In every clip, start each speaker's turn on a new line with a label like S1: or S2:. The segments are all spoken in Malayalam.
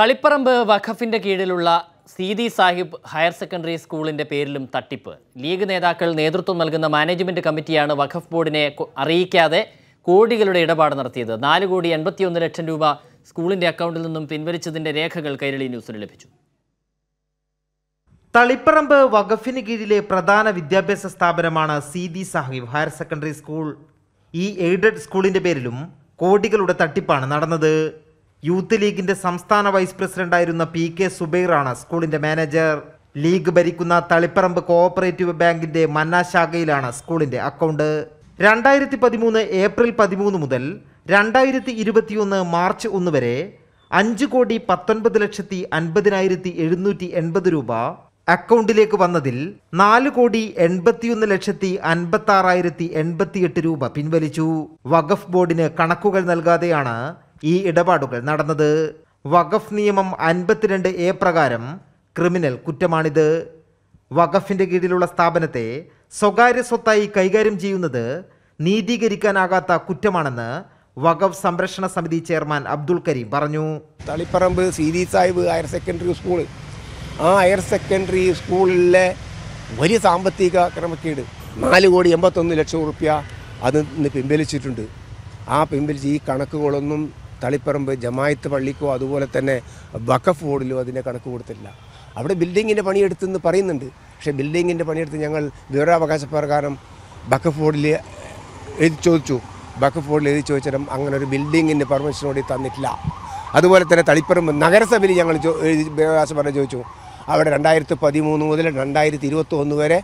S1: തളിപ്പറമ്പ് വഖഫിന്റെ കീഴിലുള്ള സീതി സാഹിബ് ഹയർ സെക്കൻഡറി സ്കൂളിന്റെ പേരിലും തട്ടിപ്പ് ലീഗ് നേതാക്കൾ നേതൃത്വം നൽകുന്ന മാനേജ്മെന്റ് കമ്മിറ്റിയാണ് വഖഫ് ബോർഡിനെ അറിയിക്കാതെ കോടികളുടെ ഇടപാട് നടത്തിയത് നാല് കോടി എൺപത്തിയൊന്ന് ലക്ഷം രൂപ സ്കൂളിന്റെ അക്കൗണ്ടിൽ നിന്നും പിൻവലിച്ചതിന്റെ രേഖകൾ കൈരളി ന്യൂസിന് ലഭിച്ചു
S2: തളിപ്പറമ്പ് വഖഫിന് കീഴിലെ പ്രധാന വിദ്യാഭ്യാസ സ്ഥാപനമാണ് Seethi Sahib higher secondary school ഈ എയ്ഡഡ് സ്കൂളിന്റെ പേരിലും കോടികളുടെ തട്ടിപ്പാണ് നടന്നത് യൂത്ത് ലീഗിന്റെ സംസ്ഥാന വൈസ് പ്രസിഡന്റായിരുന്ന പി കെ സുബൈറാണ് സ്കൂളിന്റെ മാനേജർ ലീഗ് ഭരിക്കുന്ന തളിപ്പറമ്പ് കോഓപ്പറേറ്റീവ് ബാങ്കിന്റെ മന്നാശാഖയിലാണ് സ്കൂളിന്റെ അക്കൗണ്ട് രണ്ടായിരത്തി പതിമൂന്ന് ഏപ്രിൽ പതിമൂന്ന് മുതൽ രണ്ടായിരത്തി ഇരുപത്തിയൊന്ന് മാർച്ച് ഒന്ന് വരെ അഞ്ച് കോടി പത്തൊൻപത് ലക്ഷത്തി അൻപതിനായിരത്തി എഴുന്നൂറ്റി എൺപത് രൂപ അക്കൗണ്ടിലേക്ക് വന്നതിൽ നാല് കോടി എൺപത്തിയൊന്ന് ലക്ഷത്തി അൻപത്തി ആറായിരത്തി എൺപത്തിയെട്ട് രൂപ പിൻവലിച്ചു വഖഫ് ബോർഡിന് കണക്കുകൾ നൽകാതെയാണ് ഈ ഇടപാടുകൾ നടന്നത് വഖഫ് നിയമം അൻപത്തിരണ്ട് എ പ്രകാരം ക്രിമിനൽ കുറ്റമാണിത് വഖഫിൻ്റെ കീഴിലുള്ള സ്ഥാപനത്തെ സ്വകാര്യ സ്വത്തായി കൈകാര്യം ചെയ്യുന്നത് നീതീകരിക്കാനാകാത്ത കുറ്റമാണെന്ന് വഖഫ് സംരക്ഷണ സമിതി ചെയർമാൻ അബ്ദുൾ കരീം പറഞ്ഞു
S3: Taliparamba Seethi Sahib higher secondary school ആ ഹയർ സെക്കൻഡറി സ്കൂളിലെ വലിയ സാമ്പത്തിക ക്രമക്കേട് നാല് കോടി എൺപത്തൊന്ന് ലക്ഷം റുപ്യ അത് പിൻവലിച്ചിട്ടുണ്ട് ആ പിൻവലിച്ച് ഈ കണക്കുകളൊന്നും തളിപ്പറമ്പ് ജമായത്ത് പള്ളിക്കോ അതുപോലെ തന്നെ വഖഫ് ബോർഡിലോ അതിനെ കണക്ക് കൊടുത്തില്ല അവിടെ ബിൽഡിങ്ങിൻ്റെ പണിയെടുത്തെന്ന് പറയുന്നുണ്ട് പക്ഷേ ബിൽഡിങ്ങിൻ്റെ പണിയെടുത്ത് ഞങ്ങൾ വിവരാവകാശ പ്രകാരം വഖഫ് ബോർഡിൽ എഴുതി ചോദിച്ചു വഖഫ് ബോർഡിൽ എഴുതി ചോദിച്ചാലും അങ്ങനെ ഒരു ബിൽഡിങ്ങിൻ്റെ പെർമിഷനോടി തന്നിട്ടില്ല അതുപോലെ തന്നെ തളിപ്പറമ്പ് നഗരസഭയിൽ ഞങ്ങൾ എഴുതി വിവരാവകാശ പറഞ്ഞ് ചോദിച്ചു അവിടെ രണ്ടായിരത്തി പതിമൂന്ന് മുതൽ രണ്ടായിരത്തി ഇരുപത്തൊന്ന് വരെ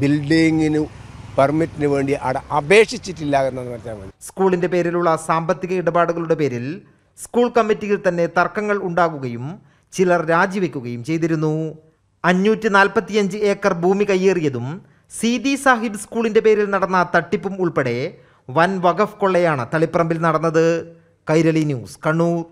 S3: ബിൽഡിങ്ങിന് പെർമിറ്റിന് വേണ്ടി അവിടെ അപേക്ഷിച്ചിട്ടില്ല എന്നത് മനസ്സിലാൻ മതി സ്കൂളിന്റെ പേരിലുള്ള സാമ്പത്തിക ഇടപാടുകളുടെ പേരിൽ സ്കൂൾ കമ്മിറ്റിയിൽ തന്നെ
S2: തർക്കങ്ങൾ ഉണ്ടാകുകയും ചിലർ രാജിവെക്കുകയും ചെയ്തിരുന്നു അഞ്ഞൂറ്റി നാൽപ്പത്തിയഞ്ച് ഏക്കർ ഭൂമി കയ്യേറിയതും സീതി സാഹിബ് സ്കൂളിന്റെ പേരിൽ നടന്ന തട്ടിപ്പും ഉൾപ്പെടെ വൻ വഖഫ് കൊള്ളയാണ് തളിപ്പറമ്പിൽ നടന്നത് കൈരളി ന്യൂസ് കണ്ണൂർ